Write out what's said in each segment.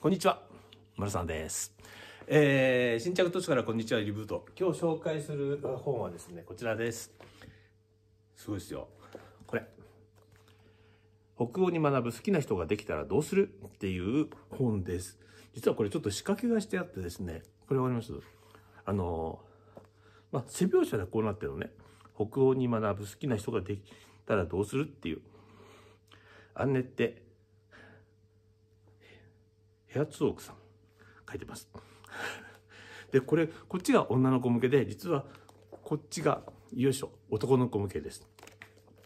こんにちは。丸さんです。えー、新着都市からこんにちは、リブート。今日紹介する本はですね、こちらです。すごいですよ。これ。北欧に学ぶ好きな人ができたらどうするっていう本です。実はこれちょっと仕掛けがしてあってですね、これわかりますあの、まあ、背描写でこうなってるのね。北欧に学ぶ好きな人ができたらどうするっていう。アンネってヘアツオークさん書いてます でこれこっちが女の子向けで実はこっちがよいしょ男の子向けです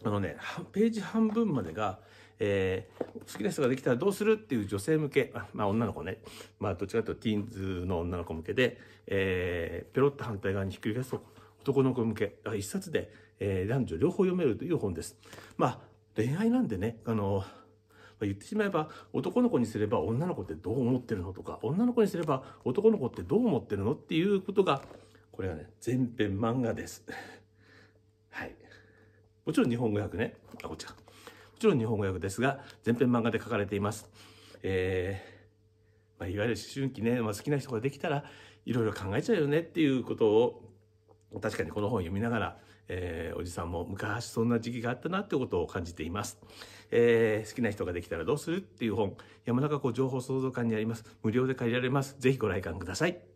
あのねページ半分までがえー、好きな人ができたらどうするっていう女性向け、まあ女の子ね、まあどっちかというとティーンズの女の子向けで、えー、ペロッと反対側にひっくり返すと男の子向け、一冊で、えー、男女両方読めるという本です。まあ恋愛なんでね、あの言ってしまえば男の子にすれば女の子ってどう思ってるのとか女の子にすれば男の子ってどう思ってるのっていうことがこれはね全編漫画です はいもちろん日本語訳ねあこちらもちろん日本語訳ですが全編漫画で書かれていますえー、まあ、いわゆる思春期ね、まあ、好きな人ができたらいろいろ考えちゃうよねっていうことを確かにこの本を読みながらえー、おじさんも昔そんな時期があったなってことを感じています。えー、好きな人ができたらどうするっていう本、山中湖情報創造館にあります。無料で借りられます。ぜひご来館ください。